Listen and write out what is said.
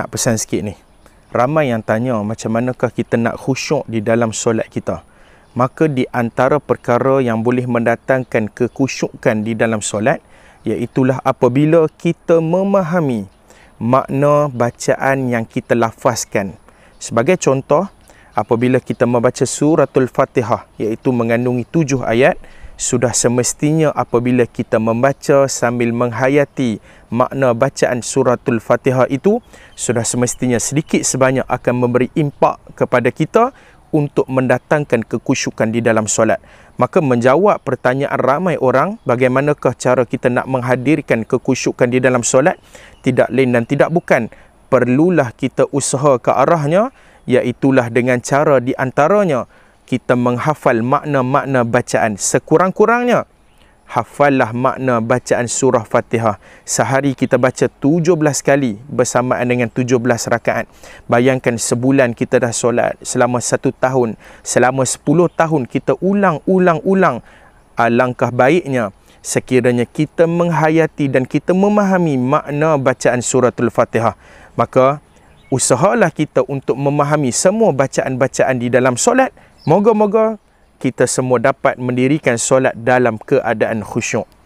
nak pesan sikit ni. Ramai yang tanya macam manakah kita nak khusyuk di dalam solat kita. Maka di antara perkara yang boleh mendatangkan kekhusyukan di dalam solat iaitulah apabila kita memahami makna bacaan yang kita lafazkan. Sebagai contoh, apabila kita membaca suratul Fatihah iaitu mengandungi tujuh ayat, sudah semestinya apabila kita membaca sambil menghayati makna bacaan suratul Fatihah itu sudah semestinya sedikit sebanyak akan memberi impak kepada kita untuk mendatangkan kekusyukan di dalam solat. Maka menjawab pertanyaan ramai orang bagaimanakah cara kita nak menghadirkan kekusyukan di dalam solat tidak lain dan tidak bukan perlulah kita usaha ke arahnya iaitulah dengan cara di antaranya kita menghafal makna-makna bacaan sekurang-kurangnya hafallah makna bacaan surah Fatihah. Sehari kita baca 17 kali bersamaan dengan 17 rakaat. Bayangkan sebulan kita dah solat selama satu tahun, selama 10 tahun kita ulang-ulang-ulang ah, langkah baiknya sekiranya kita menghayati dan kita memahami makna bacaan surah Al-Fatihah. Maka usahalah kita untuk memahami semua bacaan-bacaan di dalam solat. Moga-moga kita semua dapat mendirikan solat dalam keadaan khusyuk.